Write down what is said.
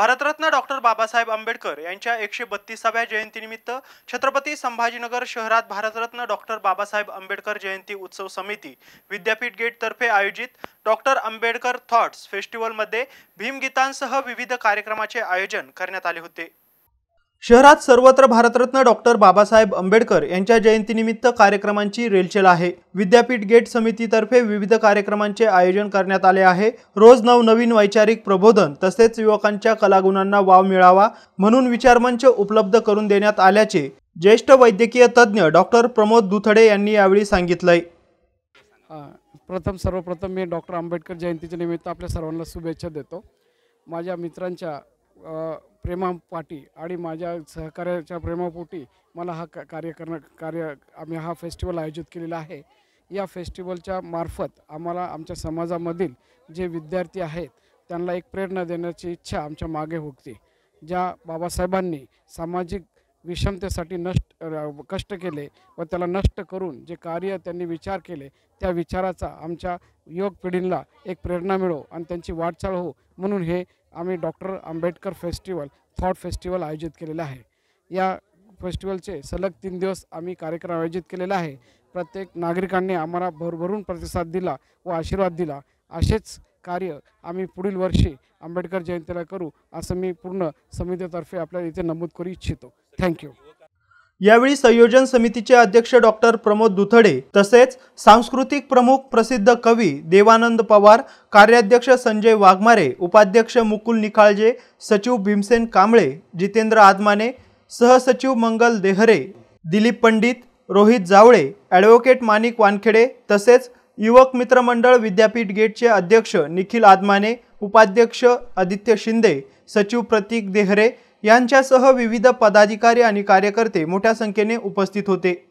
Bharat Ratna doctor Babasaheb Ambedkar यांच्या एकशे बत्तीसाव्या जयंतीनिमित्त छत्रपती संभाजीनगर शहरात भारतरत्न डॉक्टर बाबासाहेब आंबेडकर जयंती उत्सव समिती विद्यापीठ गेटतर्फे आयोजित डॉक्टर आंबेडकर थॉट्स फेस्टिवलमध्ये भीमगीतांसह विविध कार्यक्रमाचे आयोजन करण्यात आले होते शहरात सर्वत्र भारतरत्न डॉक्टर बाबासाहेब आंबेडकर यांच्या जयंतीनिमित्त कार्यक्रमांची रेलचेल आहे विद्यापीठ गेट समितीतर्फे विविध कार्यक्रमांचे आयोजन करण्यात आले आहे रोज नवनवीन वैचारिक प्रबोधन तसेच युवकांच्या कलागुणांना वाव मिळावा म्हणून विचारमंच उपलब्ध करून देण्यात आल्याचे ज्येष्ठ वैद्यकीय तज्ज्ञ डॉक्टर प्रमोद दुथडे यांनी यावेळी सांगितलंय प्रथम सर्वप्रथम मी डॉक्टर आंबेडकर जयंतीच्या निमित्त आपल्या सर्वांना शुभेच्छा देतो माझ्या मित्रांच्या प्रेमा आणि माझ्या सहकार्याच्या प्रेमापोटी मला हा कार्य करणं कार्य आम्ही हा फेस्टिवल आयोजित केलेला आहे या फेस्टिवलच्या मार्फत आम्हाला आमच्या समाजामधील जे विद्यार्थी आहेत त्यांना एक प्रेरणा देण्याची इच्छा आमच्या मागे होती ज्या बाबासाहेबांनी सामाजिक विषमतेसाठी नष्ट कष्ट केले व त्याला नष्ट करून जे कार्य त्यांनी विचार केले त्या विचाराचा आमच्या युवक पिढींना एक प्रेरणा मिळो आणि त्यांची वाटचाल हो म्हणून हे आम्ही doctor Ambedkar festival thought festival आयोजित केलेलं आहे या फेस्टिवलचे सलग तीन दिवस आम्ही कार्यक्रम आयोजित केलेला आहे प्रत्येक नागरिकांनी आम्हाला भरभरून प्रतिसाद दिला व आशीर्वाद दिला असेच कार्य आम्ही पुढील वर्षी आंबेडकर जयंतीला करू असं मी पूर्ण समितीतर्फे आपल्याला इथे नमूद करू इच्छितो थँक्यू यावेळी संयोजन समितीचे अध्यक्ष डॉक्टर प्रमोद दुथडे तसेच सांस्कृतिक प्रमुख प्रसिद्ध कवी देवानंद पवार कार्याध्यक्ष संजय वाघमारे उपाध्यक्ष मुकुल निखाळजे सचिव भीमसेन कांबळे जितेंद्र आदमाने सहसचिव मंगल देहरे दिलीप पंडित रोहित जावळे ॲडव्होकेट माणिक वानखेडे तसेच युवक मित्रमंडळ विद्यापीठ गेटचे अध्यक्ष निखिल आदमाने उपाध्यक्ष आदित्य शिंदे सचिव प्रतीक देहरे यांच्यासह विविध पदाधिकारी आणि कार्यकर्ते मोठ्या संख्येने उपस्थित होते